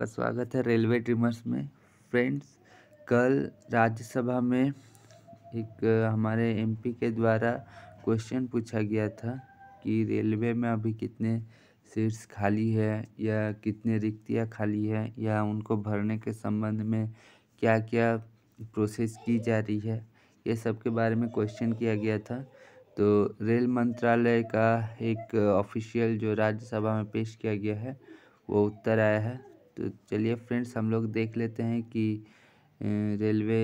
का स्वागत है रेलवे ड्रीमर्स में फ्रेंड्स कल राज्यसभा में एक हमारे एमपी के द्वारा क्वेश्चन पूछा गया था कि रेलवे में अभी कितने सीट्स खाली है या कितने रिक्तियाँ खाली है या उनको भरने के संबंध में क्या क्या प्रोसेस की जा रही है ये सब के बारे में क्वेश्चन किया गया था तो रेल मंत्रालय का एक ऑफिशियल जो राज्यसभा में पेश किया गया है वो उत्तर आया है तो चलिए फ्रेंड्स हम लोग देख लेते हैं कि रेलवे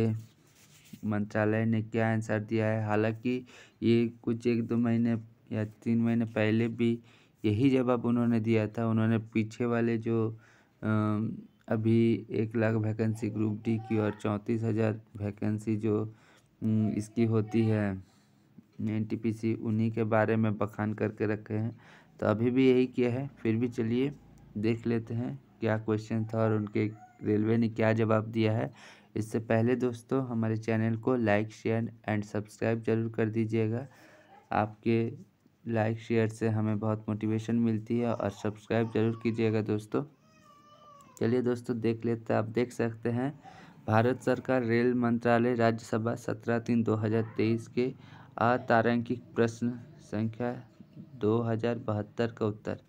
मंत्रालय ने क्या आंसर दिया है हालांकि ये कुछ एक दो महीने या तीन महीने पहले भी यही जवाब उन्होंने दिया था उन्होंने पीछे वाले जो अभी एक लाख वैकेंसी ग्रुप डी की और चौंतीस हज़ार वैकेंसी जो इसकी होती है एन टी पी सी उन्हीं के बारे में बखान करके रखे हैं तो अभी भी यही किया है फिर भी चलिए देख लेते हैं क्या क्वेश्चन था और उनके रेलवे ने क्या जवाब दिया है इससे पहले दोस्तों हमारे चैनल को लाइक शेयर एंड सब्सक्राइब जरूर कर दीजिएगा आपके लाइक शेयर से हमें बहुत मोटिवेशन मिलती है और सब्सक्राइब जरूर कीजिएगा दोस्तों चलिए दोस्तों देख लेते आप देख सकते हैं भारत सरकार रेल मंत्रालय राज्यसभा सत्रह तीन दो हज़ार तेईस के अतारंकिक प्रश्न संख्या दो हज़ार बहत्तर का उत्तर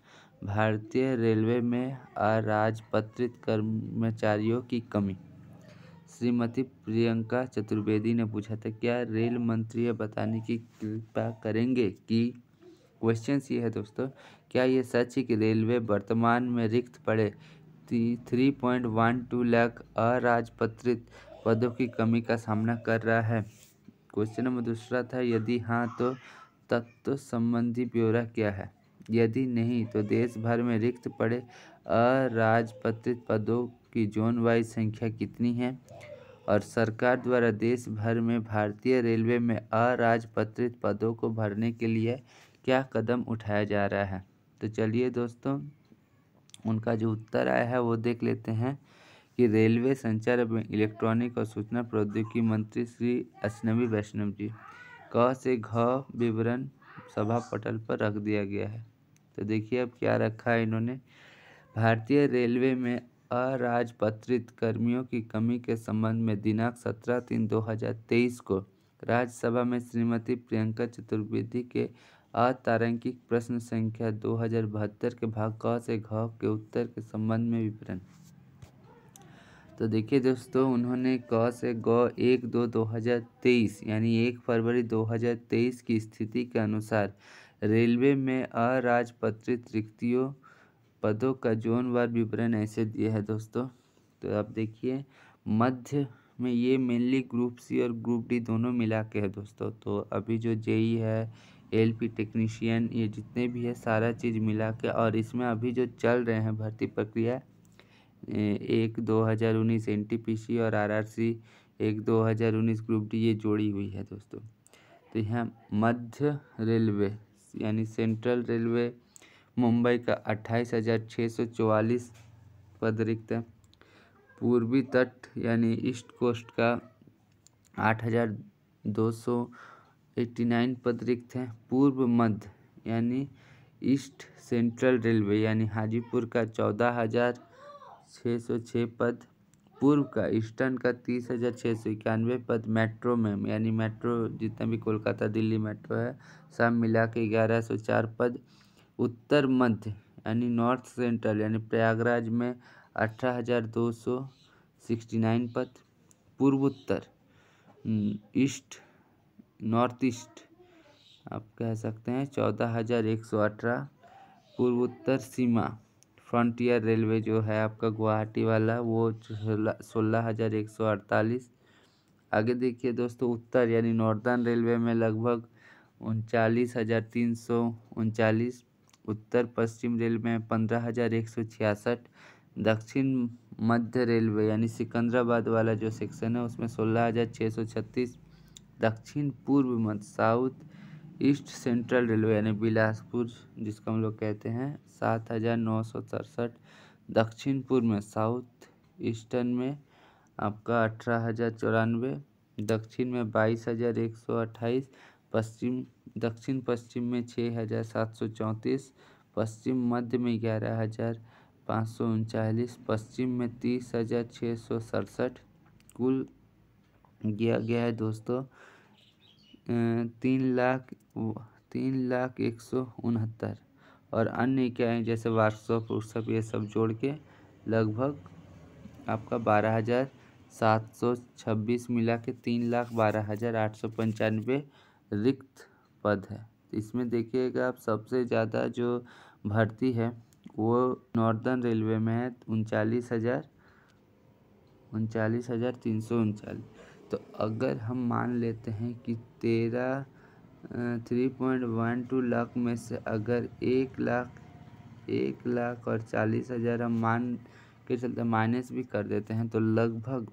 भारतीय रेलवे में अराजपत्रित कर्मचारियों की कमी श्रीमती प्रियंका चतुर्वेदी ने पूछा था तो क्या रेल मंत्री यह बताने की कृपा करेंगे कि क्वेश्चन ये है दोस्तों क्या ये सच है कि रेलवे वर्तमान में रिक्त पड़े three point one two lakh अराजपत्रित पदों की कमी का सामना कर रहा है क्वेश्चन नंबर दूसरा था यदि हाँ तो तत्व संबंधी ब्यौरा क्या है यदि नहीं तो देश भर में रिक्त पड़े अराजपत्रित पदों की जोन वाइज संख्या कितनी है और सरकार द्वारा देश भर में भारतीय रेलवे में अराजपत्रित पदों को भरने के लिए क्या कदम उठाया जा रहा है तो चलिए दोस्तों उनका जो उत्तर आया है वो देख लेते हैं कि रेलवे संचार एवं इलेक्ट्रॉनिक और सूचना प्रौद्योगिकी मंत्री श्री अश्नवी वैष्णव जी क से घ विवरण सभा पटल पर रख दिया गया है तो देखिए अब क्या रखा है इन्होंने भारतीय रेलवे में अराजपत्रित कर्मियों की कमी के संबंध में दिनांक सत्रह तीन दो हजार तेईस को राज्यसभा में श्रीमती प्रियंका चतुर्वेदी के अतारंकिक प्रश्न संख्या दो हजार बहत्तर के भाग क से घ के उत्तर के संबंध में विवरण तो देखिए दोस्तों उन्होंने क से ग एक दो दो हजार तेईस यानी एक फरवरी दो हजार तेईस की स्थिति के अनुसार रेलवे में अराजपत्रित रिक्तियों पदों का जोन वार विवरण ऐसे दिया है दोस्तों तो आप देखिए मध्य में ये मेनली ग्रुप सी और ग्रुप डी दोनों मिला के है दोस्तों तो अभी जो जेई है एल पी टेक्नीशियन ये जितने भी है सारा चीज़ मिला के और इसमें अभी जो चल रहे हैं भर्ती प्रक्रिया एक दो हज़ार उन्नीस एन टी पी सी और आर आर सी एक दो हज़ार उन्नीस ग्रुप डी ये जोड़ी हुई है दोस्तों तो यहाँ मध्य रेलवे यानी सेंट्रल रेलवे मुंबई का अट्ठाईस हज़ार छः सौ चौवालीस पद रिक्त है पूर्वी तट यानी ईस्ट कोस्ट का आठ हज़ार दो सौ एट्टी नाइन पद रिक्त है पूर्व मध्य यानी ईस्ट सेंट्रल रेलवे यानी हाजीपुर का चौदह हज़ार छः सौ छः पद पूर्व का ईस्टर्न का तीस हज़ार छः सौ इक्यानवे पद मेट्रो में यानी मेट्रो जितना भी कोलकाता दिल्ली मेट्रो है सब मिला के ग्यारह सौ चार पद उत्तर मध्य यानी नॉर्थ सेंट्रल यानी प्रयागराज में अठारह हज़ार दो सौ सिक्सटी नाइन पद पूर्वोत्तर हम्म, ईस्ट नॉर्थ ईस्ट आप कह सकते हैं चौदह हज़ार एक सौ अठारह पूर्वोत्तर सीमा फ्रंटियर रेलवे जो है आपका गुवाहाटी वाला वो सोलह हज़ार एक सौ अड़तालीस आगे देखिए दोस्तों उत्तर यानी नॉर्दर्न रेलवे में लगभग उनचालीस हज़ार तीन सौ उनचालीस उत्तर पश्चिम रेलवे में पंद्रह हज़ार एक सौ छियासठ दक्षिण मध्य रेलवे यानी सिकंदराबाद वाला जो सेक्शन है उसमें सोलह हज़ार छः सौ छत्तीस दक्षिण पूर्व मध्य साउथ ईस्ट सेंट्रल रेलवे यानी बिलासपुर जिसको हम लोग कहते हैं सात हज़ार नौ सौ सड़सठ दक्षिण पूर्व में साउथ ईस्टर्न में आपका अठारह हज़ार चौरानवे दक्षिण में बाईस हज़ार एक सौ अट्ठाईस पश्चिम दक्षिण पश्चिम में छः हज़ार सात सौ चौंतीस पश्चिम मध्य में ग्यारह हज़ार पाँच सौ उनचालीस पश्चिम में तीस हज़ार छः सौ सड़सठ कुल दिया गया है दोस्तों अं, तीन लाख तीन लाख एक सौ उनहत्तर और अन्य इकाइयाँ जैसे व्हाट्सअप व्हाट्सअप ये सब जोड़ के लगभग आपका बारह हज़ार सात सौ छब्बीस मिला के तीन लाख बारह हज़ार आठ सौ पंचानवे रिक्त पद है इसमें देखिएगा आप सबसे ज़्यादा जो भर्ती है वो नॉर्दर्न रेलवे में है उनचालीस हज़ार उनचालीस हज़ार तीन सौ उनचालीस तो अगर हम मान लेते हैं कि तेरह three point one two lakh में से अगर एक लाख एक लाख और चालीस हज़ार हम मान के चलते माइनस भी कर देते हैं तो लगभग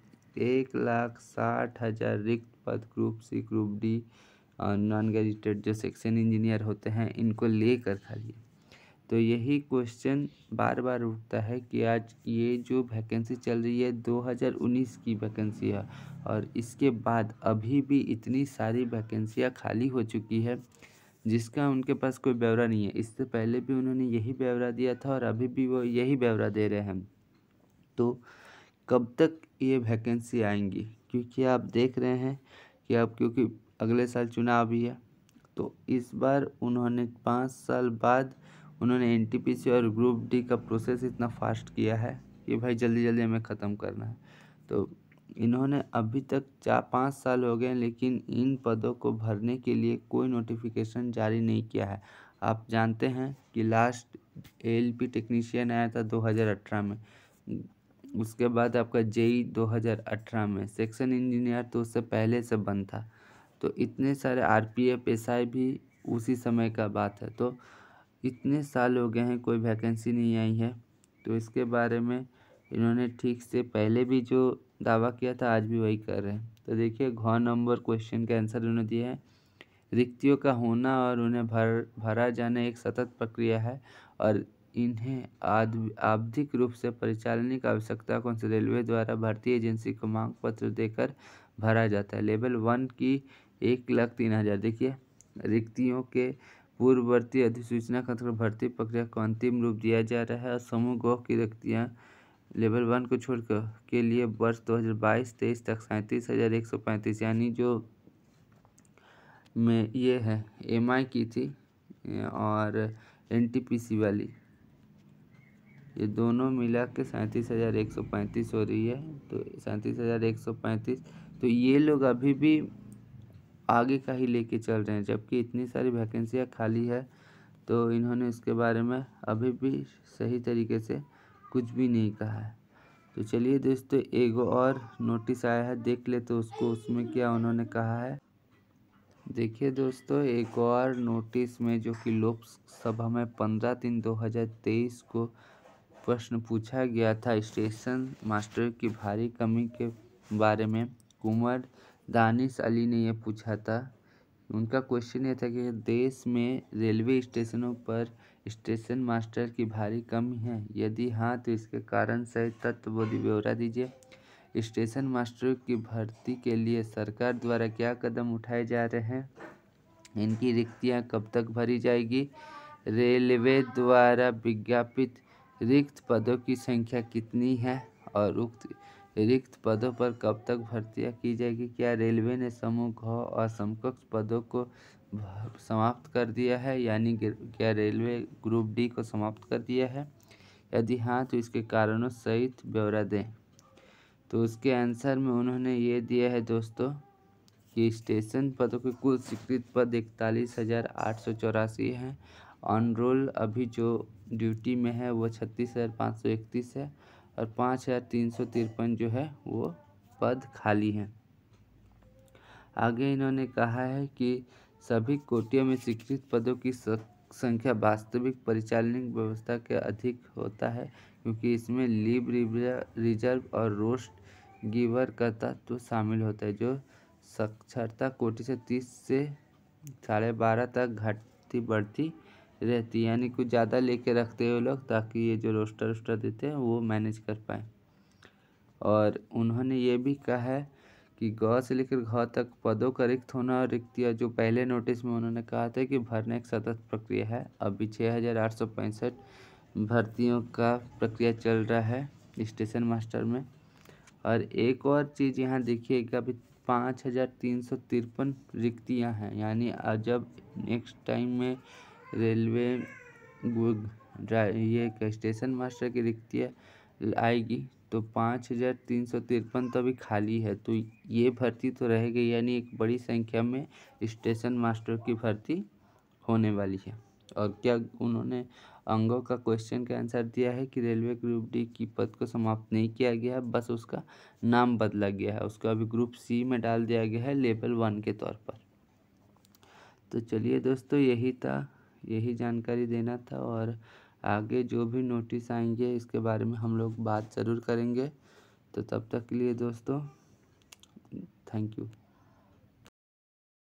एक लाख साठ हज़ार रिक्त पद ग्रुप सी ग्रुप डी और नॉन ग्रेजुएटेड जो सेक्शन इंजीनियर होते हैं इनको लेकर खाली तो यही क्वेश्चन बार बार उठता है कि आज ये जो वैकेंसी चल रही है 2019 की वैकेंसी है और इसके बाद अभी भी इतनी सारी वैकेंसियाँ खाली हो चुकी है जिसका उनके पास कोई ब्यौरा नहीं है इससे पहले भी उन्होंने यही ब्यौरा दिया था और अभी भी वो यही ब्यौरा दे रहे हैं तो कब तक ये वैकेंसी आएंगी क्योंकि आप देख रहे हैं कि आप क्योंकि अगले साल चुनाव भी है तो इस बार उन्होंने पाँच साल बाद उन्होंने एन और ग्रुप डी का प्रोसेस इतना फास्ट किया है कि भाई जल्दी जल्दी हमें ख़त्म करना है तो इन्होंने अभी तक चार पाँच साल हो गए लेकिन इन पदों को भरने के लिए कोई नोटिफिकेशन जारी नहीं किया है आप जानते हैं कि लास्ट पी टेक्नीशियन आया था 2018 में उसके बाद आपका e e जेई 2018 में सेक्शन इंजीनियर तो उससे पहले से बंद था तो इतने सारे आरपीएफ एसआई भी उसी समय का बात है तो इतने साल हो गए हैं कोई वैकेंसी नहीं आई है तो इसके बारे में इन्होंने ठीक से पहले भी जो दावा किया था आज भी वही कर रहे हैं तो देखिए घ नंबर क्वेश्चन का आंसर उन्होंने दिया है रिक्तियों का होना और उन्हें भर भरा जाना एक सतत प्रक्रिया है और इन्हें आवधिक रूप से परिचालन की आवश्यकता कौन से रेलवे द्वारा भारतीय एजेंसी को मांग पत्र देकर भरा जाता है लेवल वन की एक लाख तीन हज़ार देखिए रिक्तियों के पूर्ववर्ती अधिसूचना के अंतर्गत भर्ती प्रक्रिया को अंतिम रूप दिया जा रहा है और समूह गौह की रक्तियाँ लेवल वन को छोड़कर के लिए वर्ष 2022 23 तक सैंतीस हज़ार एक सौ पैंतीस यानी जो में ये है एम आई की थी और एन टी पी सी वाली ये दोनों मिला के सैंतीस हज़ार एक सौ पैंतीस हो रही है तो सैंतीस हज़ार एक सौ पैंतीस तो ये लोग अभी भी आगे का ही लेके चल रहे हैं जबकि इतनी सारी वैकेंसियाँ खाली है तो इन्होंने इसके बारे में अभी भी सही तरीके से कुछ भी नहीं कहा है तो चलिए दोस्तों एक और नोटिस आया है देख ले तो उसको उसमें क्या उन्होंने कहा है देखिए दोस्तों एक और नोटिस में जो कि लोकसभा में पंद्रह तीन दो हज़ार तेईस को प्रश्न पूछा गया था स्टेशन मास्टर की भारी कमी के बारे में कुंवर दानिश अली ने यह पूछा था उनका क्वेश्चन यह था कि देश में रेलवे स्टेशनों पर स्टेशन मास्टर की भारी कमी है यदि हाँ तो इसके कारण सही तत्व ब्यौरा दीजिए स्टेशन मास्टरों की भर्ती के लिए सरकार द्वारा क्या कदम उठाए जा रहे हैं इनकी रिक्तियाँ कब तक भरी जाएगी रेलवे द्वारा विज्ञापित रिक्त पदों की संख्या कितनी है और उक्त रिक्त पदों पर कब तक भर्तियां की जाएगी क्या रेलवे ने समूह घ और समकक्ष पदों को समाप्त कर दिया है यानी क्या रेलवे ग्रुप डी को समाप्त कर दिया है यदि हाँ तो इसके कारणों सहित ब्यौरा दें तो उसके आंसर में उन्होंने ये दिया है दोस्तों कि स्टेशन पदों के कुल स्वीकृत पद इकतालीस हज़ार आठ सौ चौरासी हैं ऑन रोल अभी जो ड्यूटी में है वह छत्तीस हज़ार पाँच सौ इकतीस है और पाँच हज़ार तीन सौ तिरपन जो है वो पद खाली हैं आगे इन्होंने कहा है कि सभी कोटियों में स्वीकृत पदों की संख्या वास्तविक परिचालन व्यवस्था के अधिक होता है क्योंकि इसमें लीव रिजर्व और रोस्ट गिवर का तत्व तो शामिल होता है जो साक्षरता कोटि से तीस से साढ़े बारह तक घटती बढ़ती रहती है यानी कुछ ज़्यादा लेके रखते हैं लोग ताकि ये जो रोस्टर वोस्टर देते हैं वो मैनेज कर पाए और उन्होंने ये भी कहा है कि ग से लेकर घ तक पदों का रिक्त होना और रिक्तिया जो पहले नोटिस में उन्होंने कहा था कि भरना एक सतत प्रक्रिया है अभी छः हज़ार आठ सौ पैंसठ भर्तियों का प्रक्रिया चल रहा है स्टेशन मास्टर में और एक और चीज़ यहाँ देखिएगा अभी पाँच हज़ार तीन सौ तिरपन रिक्तियाँ हैं यानी जब नेक्स्ट टाइम में रेलवे ये स्टेशन मास्टर की रिक्ति है आएगी तो पाँच हज़ार तीन सौ तिरपन तो अभी खाली है तो ये भर्ती तो रह गई यानी एक बड़ी संख्या में स्टेशन मास्टर की भर्ती होने वाली है और क्या उन्होंने अंगों का क्वेश्चन का आंसर दिया है कि रेलवे ग्रुप डी की पद को समाप्त नहीं किया गया है बस उसका नाम बदला गया है उसको अभी ग्रुप सी में डाल दिया गया है लेवल वन के तौर पर तो चलिए दोस्तों यही था यही जानकारी देना था और आगे जो भी नोटिस आएंगे इसके बारे में हम लोग बात ज़रूर करेंगे तो तब तक के लिए दोस्तों थैंक यू